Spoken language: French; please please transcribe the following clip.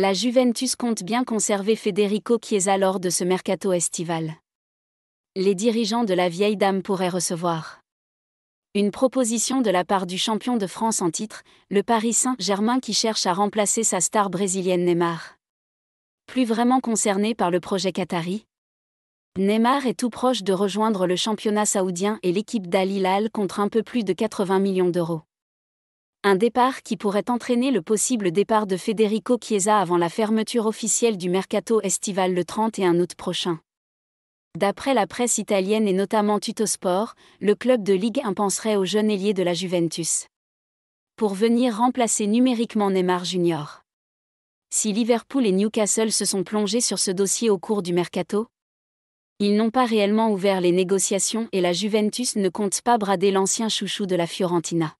la Juventus compte bien conserver Federico Chiesa lors de ce mercato estival. Les dirigeants de la vieille dame pourraient recevoir une proposition de la part du champion de France en titre, le Paris Saint-Germain qui cherche à remplacer sa star brésilienne Neymar. Plus vraiment concerné par le projet Qatari Neymar est tout proche de rejoindre le championnat saoudien et l'équipe d'Al Hilal contre un peu plus de 80 millions d'euros. Un départ qui pourrait entraîner le possible départ de Federico Chiesa avant la fermeture officielle du mercato estival le 31 août prochain. D'après la presse italienne et notamment Tutosport, le club de Ligue 1 penserait au jeune ailier de la Juventus. Pour venir remplacer numériquement Neymar Jr. Si Liverpool et Newcastle se sont plongés sur ce dossier au cours du mercato, ils n'ont pas réellement ouvert les négociations et la Juventus ne compte pas brader l'ancien chouchou de la Fiorentina.